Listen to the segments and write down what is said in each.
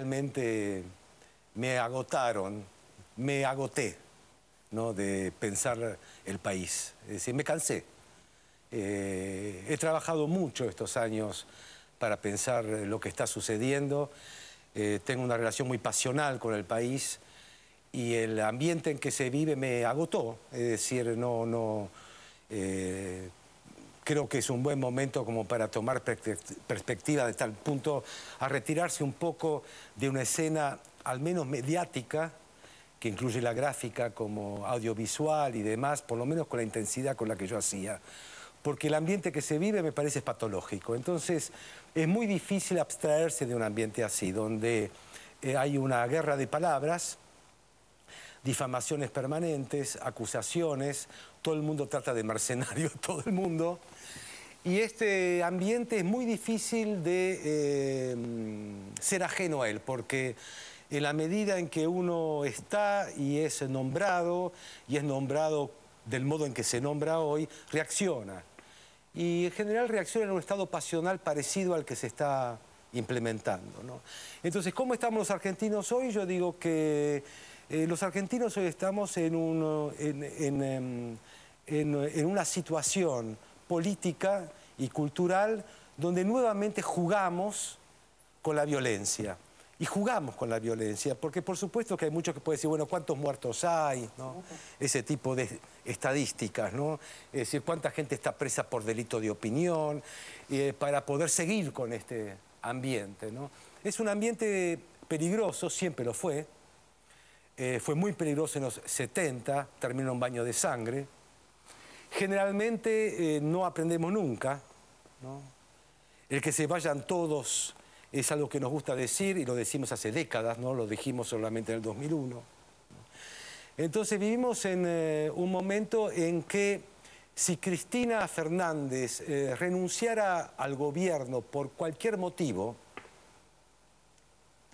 realmente me agotaron, me agoté ¿no? de pensar el país. Es decir, me cansé. Eh, he trabajado mucho estos años para pensar lo que está sucediendo. Eh, tengo una relación muy pasional con el país y el ambiente en que se vive me agotó. Es decir, no, no, eh, creo que es un buen momento como para tomar perspectiva de tal punto a retirarse un poco de una escena al menos mediática que incluye la gráfica como audiovisual y demás, por lo menos con la intensidad con la que yo hacía. Porque el ambiente que se vive me parece patológico. Entonces, es muy difícil abstraerse de un ambiente así, donde eh, hay una guerra de palabras, difamaciones permanentes, acusaciones, todo el mundo trata de mercenario, todo el mundo. Y este ambiente es muy difícil de eh, ser ajeno a él, porque en la medida en que uno está y es nombrado, y es nombrado del modo en que se nombra hoy, reacciona. Y en general reacciona en un estado pasional parecido al que se está implementando. Entonces, ¿cómo estamos los argentinos hoy? Yo digo que eh, los argentinos hoy estamos em, en, una situación política y cultural donde nuevamente jugamos con la violencia. Y jugamos con la violencia, porque por supuesto que hay muchos que pueden decir, bueno, ¿cuántos muertos hay? Ese tipo de estadísticas, ¿no? Es decir, ¿cuánta gente está presa por delito de opinión? Eh, para poder seguir con este ambiente, ¿no? Es un ambiente peligroso, siempre lo fue, eh, fue muy peligroso en los 70, terminó en un baño de sangre. Generalmente eh, no aprendemos nunca, El que se vayan todos es algo que nos gusta decir y lo decimos hace décadas, no lo dijimos solamente en el 2001. Entonces vivimos en eh, un momento en que si Cristina Fernández renunciara al gobierno por cualquier motivo,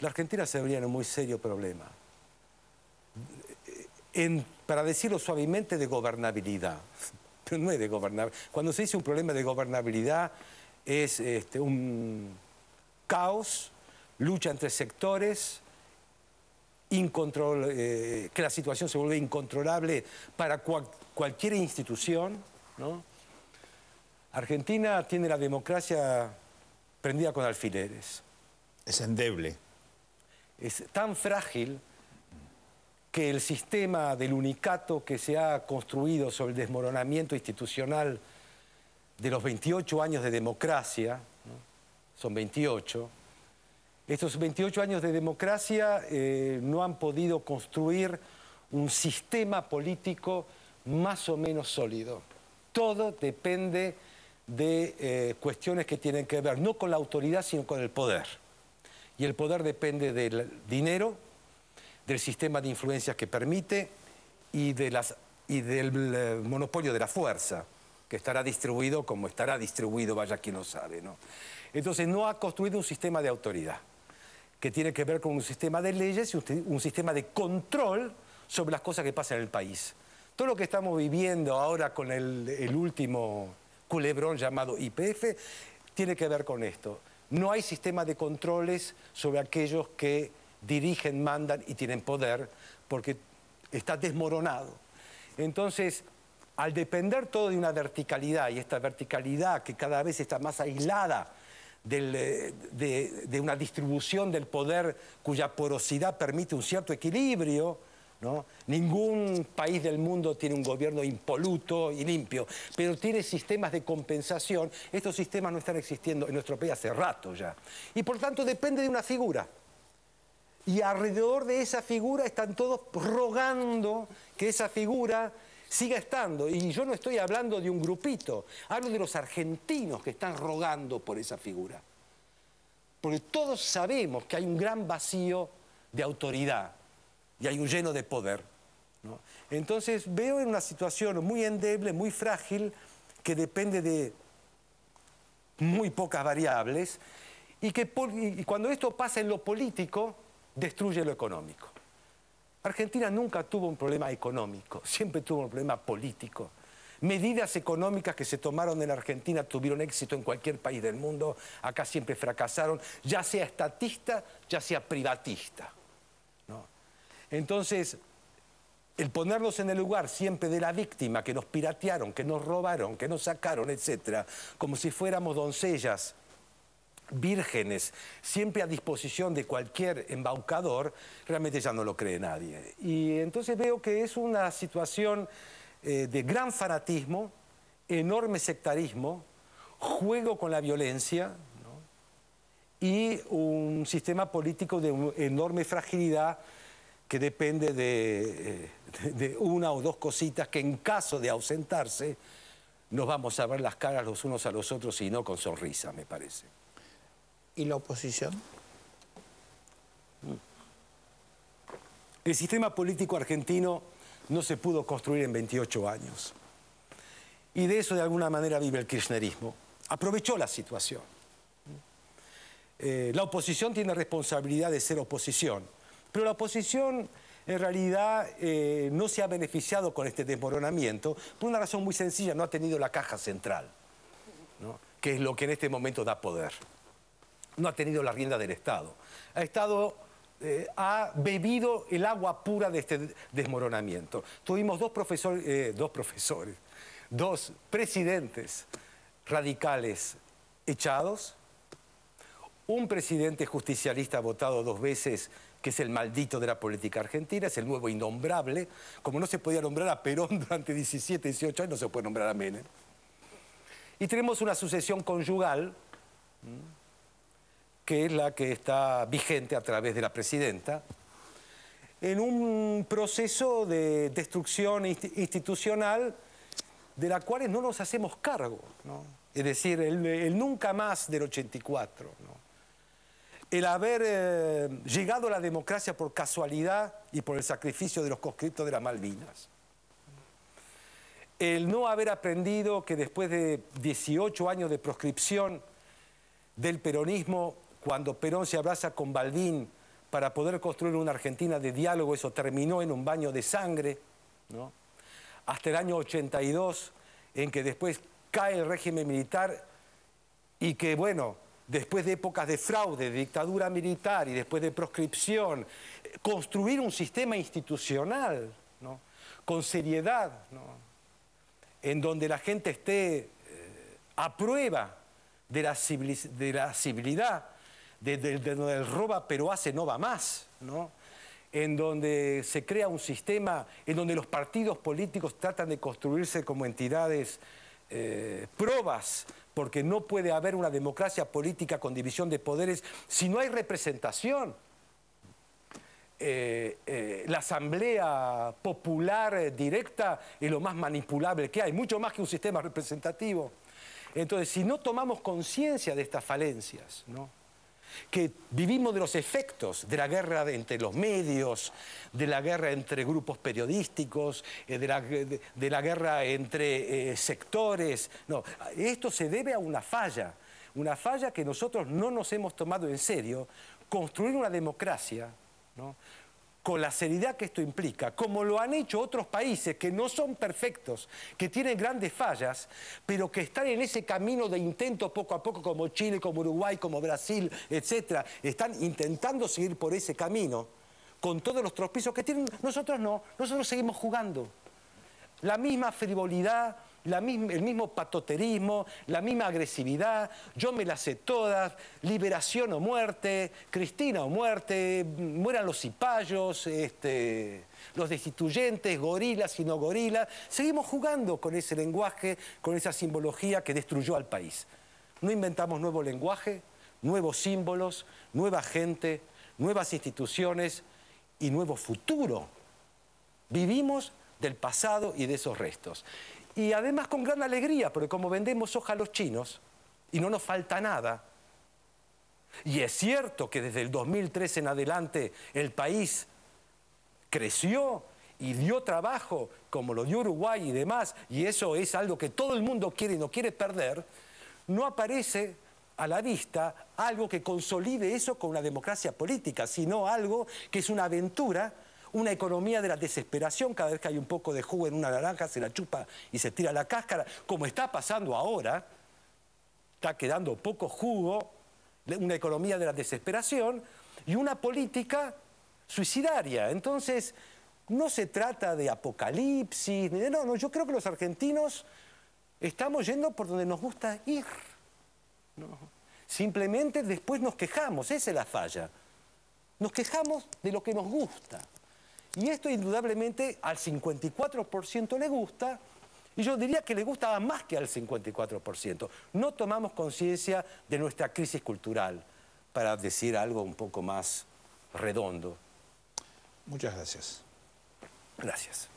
la Argentina se vería en un muy serio problema para decirlo suavemente, de gobernabilidad. Pero no es de gobernabilidad. Cuando se dice un problema de gobernabilidad es este, un caos, lucha entre sectores, eh, que la situación se vuelve incontrolable para cualquier institución. Argentina tiene la democracia prendida con alfileres. Es endeble. Es tan frágil que el sistema del unicato que se ha construido sobre el desmoronamiento institucional de los 28 años de democracia, son 28, estos 28 años de democracia eh, no han podido construir un sistema político más o menos sólido. Todo depende de eh, cuestiones que tienen que ver no con la autoridad, sino con el poder. Y el poder depende del dinero, del sistema de influencias que permite y, del eh, monopolio de la fuerza, que estará distribuido como estará distribuido, vaya quien lo sabe. ¿no? Entonces no ha construido un sistema de autoridad, que tiene que ver con un sistema de leyes y un, sistema de control sobre las cosas que pasan en el país. Todo lo que estamos viviendo ahora con el, el último culebrón llamado IPF tiene que ver con esto. No hay sistema de controles sobre aquellos que dirigen, mandan y tienen poder porque está desmoronado. Entonces, al depender todo de una verticalidad, y esta verticalidad que cada vez está más aislada eh, de, una distribución del poder cuya porosidad permite un cierto equilibrio, ningún país del mundo tiene un gobierno impoluto y limpio, pero tiene sistemas de compensación. Estos sistemas no están existiendo en nuestro país hace rato ya. Y por tanto depende de una figura y alrededor de esa figura están todos rogando que esa figura siga estando. Y yo no estoy hablando de un grupito, hablo de los argentinos que están rogando por esa figura. Porque todos sabemos que hay un gran vacío de autoridad y hay un lleno de poder. Entonces veo en una situación muy endeble, muy frágil, que depende de muy pocas variables, y que y cuando esto pasa en lo político, destruye lo económico. Argentina nunca tuvo un problema económico, siempre tuvo un problema político. Medidas económicas que se tomaron en Argentina tuvieron éxito en cualquier país del mundo, acá siempre fracasaron, ya sea estatista, ya sea privatista. Entonces, el ponernos en el lugar siempre de la víctima, que nos piratearon, que nos robaron, que nos sacaron, etc., como si fuéramos doncellas vírgenes, siempre a disposición de cualquier embaucador, realmente ya no lo cree nadie. Y entonces veo que es una situación eh, de gran fanatismo, enorme sectarismo, juego con la violencia y un sistema político de enorme fragilidad que depende eh, de, de, una o dos cositas que en caso de ausentarse nos vamos a ver las caras los unos a los otros y no con sonrisa, me parece y la oposición. El sistema político argentino no se pudo construir en 28 años. Y de eso de alguna manera vive el kirchnerismo. Aprovechó la situación. Eh, la oposición tiene responsabilidad de ser oposición, pero la oposición en realidad eh, no se ha beneficiado con este desmoronamiento por una razón muy sencilla, no ha tenido la caja central, que es lo que en este momento da poder no ha tenido la rienda del Estado. Ha estado eh, ha bebido el agua pura de este desmoronamiento. Tuvimos dos, profesores... Eh, dos profesores, dos presidentes radicales echados, un presidente justicialista votado dos veces, que es el maldito de la política argentina, es el nuevo innombrable. Como no se podía nombrar a Perón durante 17, 18 años, no se puede nombrar a Menem. Y tenemos una sucesión conyugal que es la que está vigente a través de la presidenta, en un proceso de destrucción institucional de la cual no nos hacemos cargo. Es decir, el, nunca más del 84. El haber eh, llegado a la democracia por casualidad y por el sacrificio de los conscriptos de las Malvinas. El no haber aprendido que después de 18 años de proscripción del peronismo cuando Perón se abraza con Baldín para poder construir una Argentina de diálogo, eso terminó en un baño de sangre, hasta el año 82, en que después cae el régimen militar y que, bueno, después de épocas de fraude, dictadura militar y después de proscripción, construir un sistema institucional, con seriedad, en donde la gente esté eh, a prueba de de la civilidad, de, donde el roba pero hace no va más, ¿no? en donde se crea un sistema, en donde los partidos políticos tratan de construirse como entidades eh, probas, porque no puede haber una democracia política con división de poderes si no hay representación. Eh, eh, la asamblea popular directa es lo más manipulable que hay, mucho más que un sistema representativo. Entonces, si no tomamos conciencia de estas falencias, ¿no? que vivimos de los efectos de la guerra entre los medios, de la guerra entre grupos periodísticos, eh, de, la, guerra entre eh, sectores. No, esto se debe a una falla, una falla que nosotros no nos hemos tomado en serio, construir una democracia, ¿no? con la seriedad que esto implica, como lo han hecho otros países que no son perfectos, que tienen grandes fallas, pero que están en ese camino de intento poco a poco, como Chile, como Uruguay, como Brasil, etcétera, están intentando seguir por ese camino, con todos los tropiezos que tienen, nosotros no, nosotros seguimos jugando. La misma frivolidad, el mismo patoterismo, la misma agresividad, yo me las sé todas, liberación o muerte, Cristina o muerte, mueran los cipayos, este, los destituyentes, gorilas y no gorilas. Seguimos jugando con ese lenguaje, con esa simbología que destruyó al país. No inventamos nuevo lenguaje, nuevos símbolos, nueva gente, nuevas instituciones y nuevo futuro. Vivimos del pasado y de esos restos y además con gran alegría, porque como vendemos soja a los chinos y no nos falta nada, y es cierto que desde el 2003 en adelante el país creció y dio trabajo, como lo dio Uruguay y demás, y eso es algo que todo el mundo quiere y no quiere perder, no aparece a la vista algo que consolide eso con una democracia política, sino algo que es una aventura una economía de la desesperación, cada vez que hay un poco de jugo en una naranja se la chupa y se tira la cáscara, como está pasando ahora, está quedando poco jugo, una economía de la desesperación y una política suicidaria. Entonces, no se trata de apocalipsis, no, no, yo creo que los argentinos estamos yendo por donde nos gusta ir. Simplemente después nos quejamos, esa es la falla. Nos quejamos de lo que nos gusta. Y esto indudablemente al 54% le gusta, y yo diría que le gustaba más que al 54%. No tomamos conciencia de nuestra crisis cultural, para decir algo un poco más redondo. Muchas gracias. Gracias.